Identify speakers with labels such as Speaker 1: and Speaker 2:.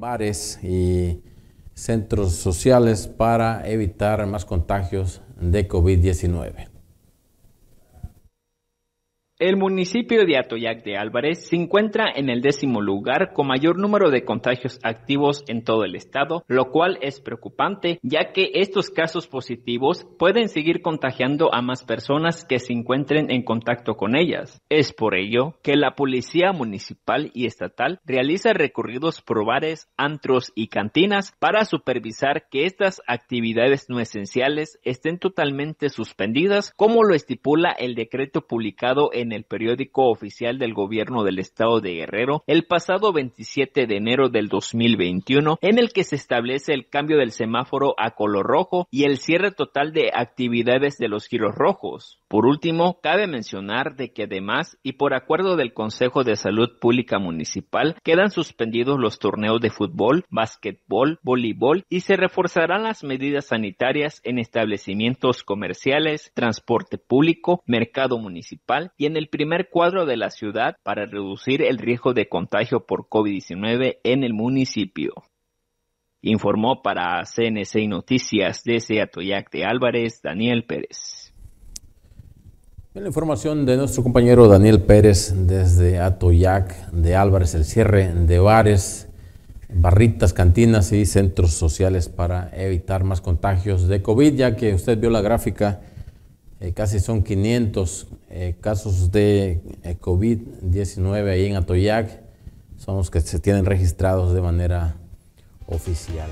Speaker 1: bares y centros sociales para evitar más contagios de COVID-19.
Speaker 2: El municipio de Atoyac de Álvarez se encuentra en el décimo lugar con mayor número de contagios activos en todo el estado, lo cual es preocupante ya que estos casos positivos pueden seguir contagiando a más personas que se encuentren en contacto con ellas. Es por ello que la policía municipal y estatal realiza recorridos por bares, antros y cantinas para supervisar que estas actividades no esenciales estén totalmente suspendidas como lo estipula el decreto publicado en en el periódico oficial del gobierno del estado de Guerrero el pasado 27 de enero del 2021, en el que se establece el cambio del semáforo a color rojo y el cierre total de actividades de los giros rojos. Por último, cabe mencionar de que además y por acuerdo del Consejo de Salud Pública Municipal quedan suspendidos los torneos de fútbol, básquetbol, voleibol y se reforzarán las medidas sanitarias en establecimientos comerciales, transporte público, mercado municipal y en el el primer cuadro de la ciudad para reducir el riesgo de contagio por COVID-19 en el municipio. Informó para CNC Noticias desde Atoyac de Álvarez, Daniel Pérez.
Speaker 1: la información de nuestro compañero Daniel Pérez desde Atoyac de Álvarez, el cierre de bares, barritas, cantinas y centros sociales para evitar más contagios de COVID, ya que usted vio la gráfica eh, casi son 500 eh, casos de eh, COVID-19 ahí en Atoyac, son los que se tienen registrados de manera oficial.